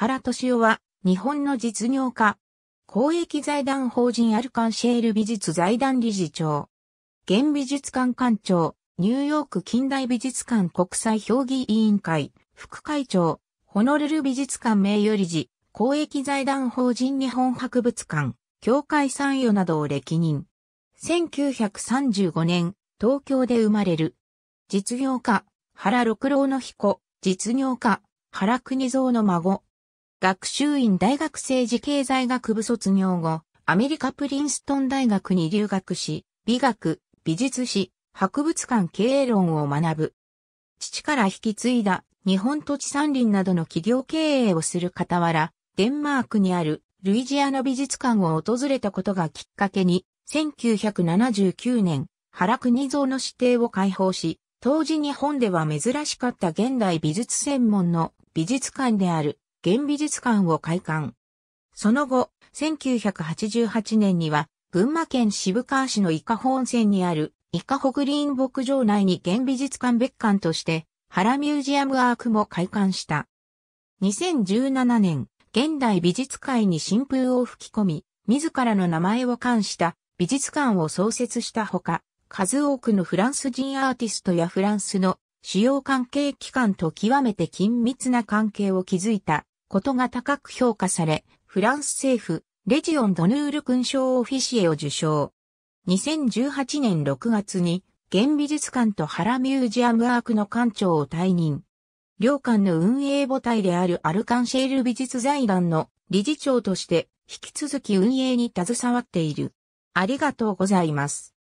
原敏夫は、日本の実業家。公益財団法人アルカンシェール美術財団理事長。現美術館館長、ニューヨーク近代美術館国際評議委員会、副会長、ホノルル美術館名誉理事、公益財団法人日本博物館、協会参与などを歴任。1935年、東京で生まれる。実業家、原六郎の彦、実業家、原国蔵の孫、学習院大学政治経済学部卒業後、アメリカプリンストン大学に留学し、美学、美術史、博物館経営論を学ぶ。父から引き継いだ日本土地山林などの企業経営をする傍ら、デンマークにあるルイジアナ美術館を訪れたことがきっかけに、1979年、原国蔵の指定を開放し、当時日本では珍しかった現代美術専門の美術館である現美術館を開館。その後、1988年には、群馬県渋川市の伊香保温泉にある、伊香保グリーン牧場内に現美術館別館として、原ミュージアムアークも開館した。2017年、現代美術界に新風を吹き込み、自らの名前を冠した美術館を創設したほか、数多くのフランス人アーティストやフランスの主要関係機関と極めて緊密な関係を築いたことが高く評価され、フランス政府、レジオン・ドヌール勲章オフィシエを受賞。2018年6月に、現美術館と原ミュージアムアークの館長を退任。両館の運営母体であるアルカンシェール美術財団の理事長として、引き続き運営に携わっている。ありがとうございます。